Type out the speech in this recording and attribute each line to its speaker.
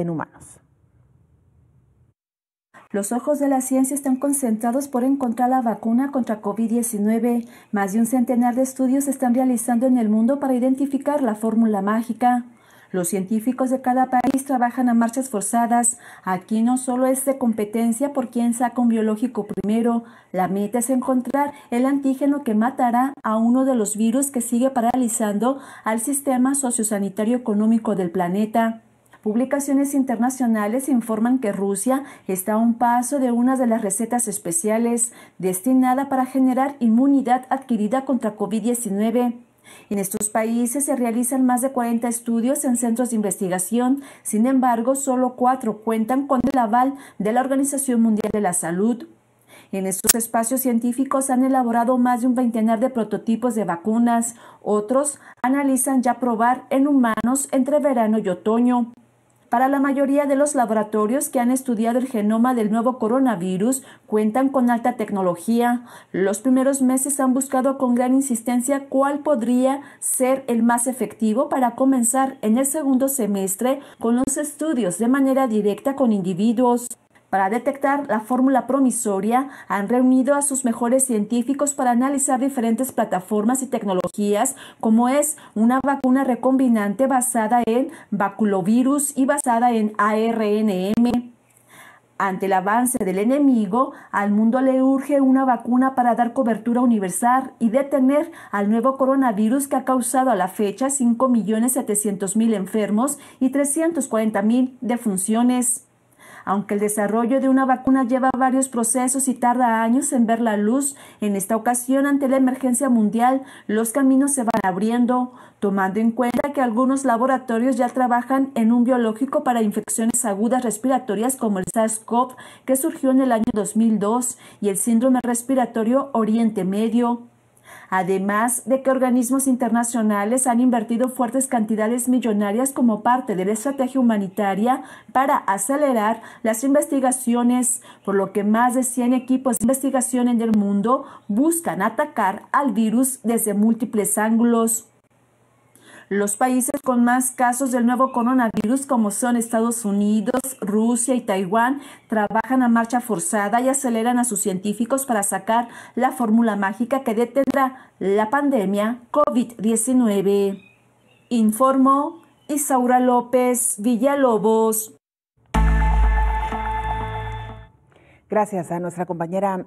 Speaker 1: en humanos. Los ojos de la ciencia están concentrados por encontrar la vacuna contra COVID-19. Más de un centenar de estudios se están realizando en el mundo para identificar la fórmula mágica. Los científicos de cada país trabajan a marchas forzadas. Aquí no solo es de competencia por quién saca un biológico primero. La meta es encontrar el antígeno que matará a uno de los virus que sigue paralizando al sistema sociosanitario económico del planeta. Publicaciones internacionales informan que Rusia está a un paso de una de las recetas especiales destinada para generar inmunidad adquirida contra COVID-19. En estos países se realizan más de 40 estudios en centros de investigación, sin embargo, solo cuatro cuentan con el aval de la Organización Mundial de la Salud. En estos espacios científicos han elaborado más de un veintenar de prototipos de vacunas. Otros analizan ya probar en humanos entre verano y otoño. Para la mayoría de los laboratorios que han estudiado el genoma del nuevo coronavirus cuentan con alta tecnología. Los primeros meses han buscado con gran insistencia cuál podría ser el más efectivo para comenzar en el segundo semestre con los estudios de manera directa con individuos. Para detectar la fórmula promisoria, han reunido a sus mejores científicos para analizar diferentes plataformas y tecnologías, como es una vacuna recombinante basada en baculovirus y basada en ARNM. Ante el avance del enemigo, al mundo le urge una vacuna para dar cobertura universal y detener al nuevo coronavirus que ha causado a la fecha 5.700.000 enfermos y 340.000 defunciones. Aunque el desarrollo de una vacuna lleva varios procesos y tarda años en ver la luz, en esta ocasión ante la emergencia mundial los caminos se van abriendo, tomando en cuenta que algunos laboratorios ya trabajan en un biológico para infecciones agudas respiratorias como el SARS-CoV que surgió en el año 2002 y el síndrome respiratorio Oriente Medio además de que organismos internacionales han invertido fuertes cantidades millonarias como parte de la estrategia humanitaria para acelerar las investigaciones, por lo que más de 100 equipos de investigación en el mundo buscan atacar al virus desde múltiples ángulos. Los países con más casos del nuevo coronavirus, como son Estados Unidos, Rusia y Taiwán, trabajan a marcha forzada y aceleran a sus científicos para sacar la fórmula mágica que detendrá la pandemia COVID-19. Informó Isaura López Villalobos. Gracias a nuestra compañera